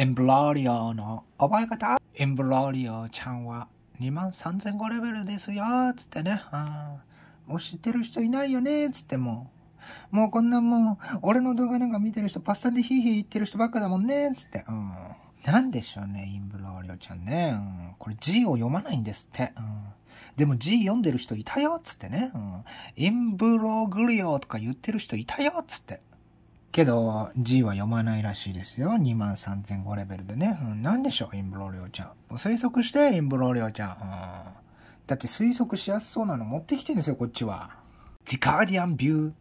エンブロリオの覚え方エンブロリオちゃんは2万3005レベルですよつってね、もう知ってる人いないよねつってももうこんなもう、俺の動画なんか見てる人、パスタでヒーヒー言ってる人ばっかだもんね、つって。うん。なんでしょうね、インブローリオちゃんね。うん。これ字を読まないんですって。うん。でも字読んでる人いたよ、つってね。うん。インブログリオとか言ってる人いたよ、つって。けど、G は読まないらしいですよ。23,005レベルでね。うん、なんでしょう、インブローリオちゃん。もう推測して、インブローリオちゃん。うん、だって推測しやすそうなの持ってきてるんですよ、こっちは。The Guardian View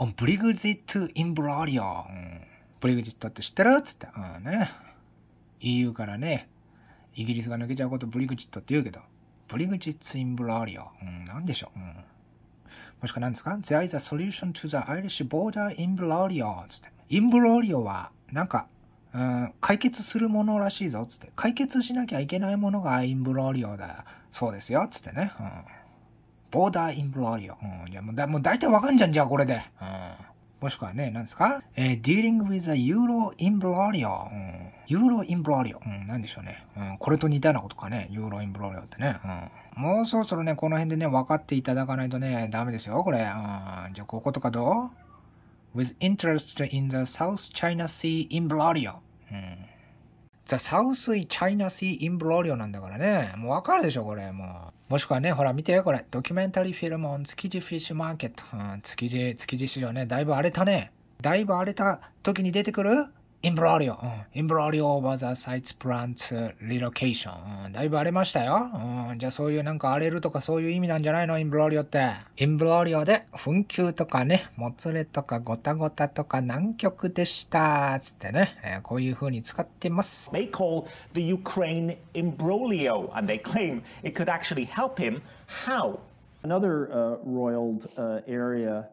on Brexit in b r o i o うん。ブリグジットって知ってるつって。うんね。EU からね、イギリスが抜けちゃうことブリグジットって言うけど、ブリグジットイン・ブローリオ。うん、なんでしょう。うんもしくは何ですか ?There is a solution to the Irish border i m b r o g i o つって。imbroglio は、なんか、うん、解決するものらしいぞ、つって。解決しなきゃいけないものがインブロリオだ。そうですよ、つってね。うん、ボーダーインブロリオ。うん、じゃあもうだもう大体わかんじゃん、じゃあこれで。うんもしくはね、何ですかえー、dealing with a euro imbroglio、うユーロインブロリオ。うん、でしょうね。うん、これと似たようなことかね。ユーロインブロリオってね。うん。もうそろそろね、この辺でね、分かっていただかないとね、ダメですよ、これ。うん、じゃあ、こことかどう ?with interest in the South China Sea in b l o l i o うん。ザ・サウスイ・チャイナ・シー・インブロリオなんだからね。もうわかるでしょ、これ。もう。もしくはね、ほら見てこれ。ドキュメンタリーフィルムオン築地フィッシュマーケット。築地、築地市場ね、だいぶ荒れたね。だいぶ荒れた時に出てくるインブロリオ、インブロリオオーバーザサイツプランツリロケーション、だいぶ荒れましたよ、うん、じゃあそういうなんか荒れるとかそういう意味なんじゃないのインブローリオってインブローリオで紛糾とかねもつれとかごたごたとか南極でしたつってね、えー、こういうふうに使ってます They call the Ukraine Imbroglio and they claim it could actually help him How? Another uh, roiled uh, area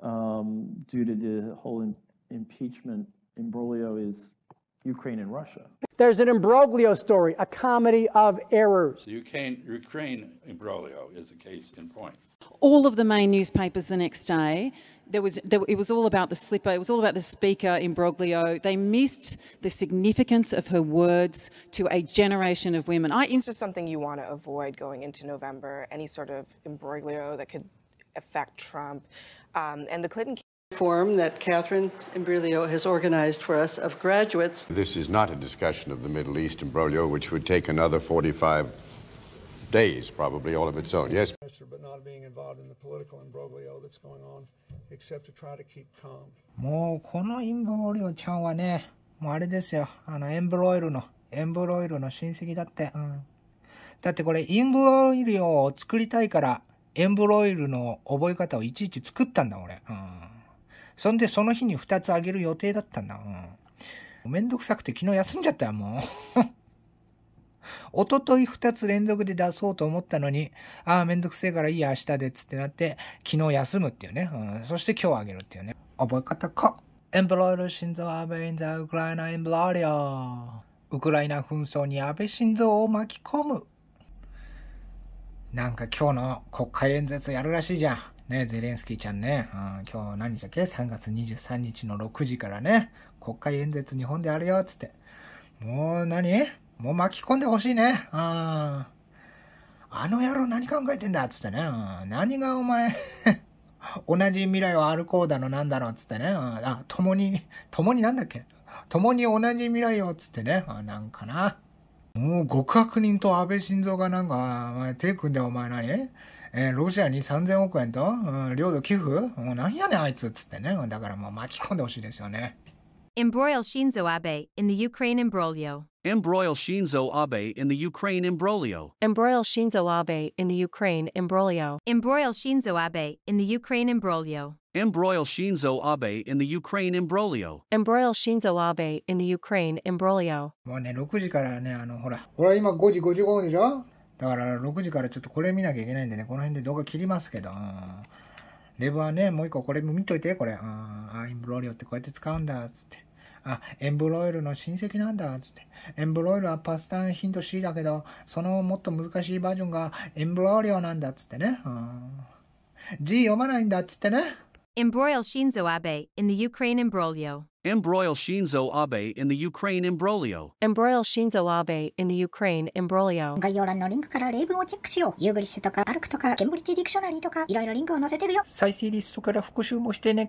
um, due to the whole impeachment imbroglio is Ukraine and Russia. There's an imbroglio story, a comedy of errors. The Ukraine, Ukraine imbroglio is a case in point. All of the main newspapers the next day, there was, there, it was all about the slipper, it was all about the speaker imbroglio. They missed the significance of her words to a generation of women. I, it's just something you want to avoid going into November, any sort of imbroglio that could affect Trump. Um, and the Clinton forum that Catherine Imbroglio has organized for us of graduates. This is not a discussion of the Middle East, Imbroglio, which would take another 45 days, probably all of its own. Yes? But not being involved in the political imbroglio that's going on, except to try to keep calm. もうこのインブロリオちゃんはね、もうあれですよ。あの、エンブロイルの、エンブロイルの親戚だって。うん。だってこれ、インブロイルを作りたいから、エンブロイルの覚え方をいちいち作ったんだ、俺。うん。そんでその日に2つあげる予定だったんだ。うん。めんどくさくて昨日休んじゃったよ、もう。おととい2つ連続で出そうと思ったのに、ああ、めんどくせえからいい明日で、っつってなって、昨日休むっていうね。うん、そして今日あげるっていうね。覚え方か。エンブロイド心臓安倍インザウクライナエンブロリオ。ウクライナ紛争に安倍晋三を巻き込む。なんか今日の国会演説やるらしいじゃん。ね、ゼレンスキーちゃんね、うん、今日何日だっけ ?3 月23日の6時からね、国会演説日本であるよ、つって。もう何もう巻き込んでほしいね。ああの野郎何考えてんだっつってね、うん。何がお前 同じ未来を歩こうだのなんだろうつってね。ああ、共に、共になんだっけ共に同じ未来をつってね。あなんかな。もう極悪人と安倍晋三がなんか、お前手組んでお前何えー、ロシアに3000億円と、うん、領土寄付もうなんやねんあいつっつってね。だからもう巻き込んでほしいですよね。Embroil Shinzo Abe in the Ukraine imbroglio. Embroil Shinzo Abe in the Ukraine imbroglio. Embroil Shinzo Abe in the Ukraine imbroglio. Embroil Shinzo Abe in the Ukraine imbroglio. Embroil Shinzo Abe in the Ukraine imbroglio. Embroil Shinzo Abe in the Ukraine imbroglio. もうね、6時からね、あの、ほら。ほら、今5時55分でしょだから6時からちょっとこれ見なきゃいけないんでね、この辺で動画切りますけど、レブはね、もう一個これ見といて、これ。あ、インブロリオってこうやって使うんだ、つって。あ、エンブロイルの親戚なんだ、つって。エンブロイルはパスタヒント C だけど、そのもっと難しいバージョンがエンブロリオなんだ、つってね。G 読まないんだ、つってね。Embroil Shinzo Abe in the Ukraine imbroglio. Embroil Shinzo Abe in the Ukraine imbroglio. Embroil Shinzo Abe in the Ukraine imbroglio. 概要欄のリンクから例文をチェックしよう。ユーグリッシュとか、アルクとか、ケンブリッジディクショナリーとか、いろいろリンクを載せてるよ。再生リストから復習もしてね。